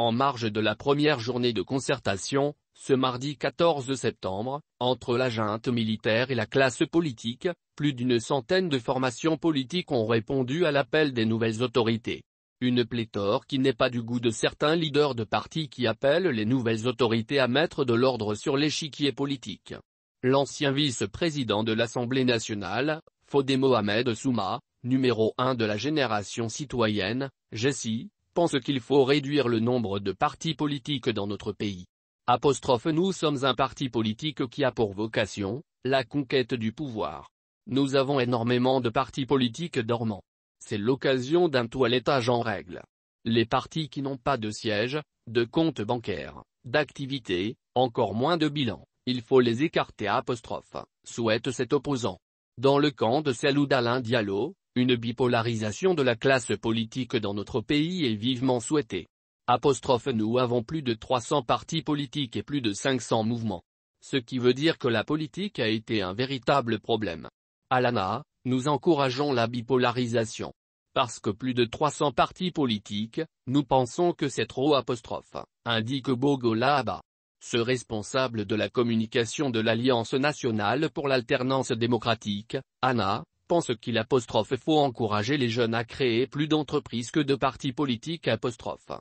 en marge de la première journée de concertation, ce mardi 14 septembre, entre la junte militaire et la classe politique, plus d'une centaine de formations politiques ont répondu à l'appel des nouvelles autorités. Une pléthore qui n'est pas du goût de certains leaders de partis qui appellent les nouvelles autorités à mettre de l'ordre sur l'échiquier politique. L'ancien vice-président de l'Assemblée nationale, Fodé Mohamed Souma, numéro 1 de la génération citoyenne, Jessie, pense qu'il faut réduire le nombre de partis politiques dans notre pays. Apostrophe nous sommes un parti politique qui a pour vocation, la conquête du pouvoir. Nous avons énormément de partis politiques dormants. C'est l'occasion d'un toilettage en règle. Les partis qui n'ont pas de siège, de compte bancaire, d'activité, encore moins de bilan, il faut les écarter apostrophe, souhaite cet opposant. Dans le camp de d'Alain Diallo, une bipolarisation de la classe politique dans notre pays est vivement souhaitée. Apostrophe nous avons plus de 300 partis politiques et plus de 500 mouvements. Ce qui veut dire que la politique a été un véritable problème. À nous encourageons la bipolarisation. Parce que plus de 300 partis politiques, nous pensons que c'est trop apostrophe, indique Bogo Abba. Ce responsable de la communication de l'Alliance nationale pour l'alternance démocratique, ANA, pense qu'il apostrophe faut encourager les jeunes à créer plus d'entreprises que de partis politiques apostrophe.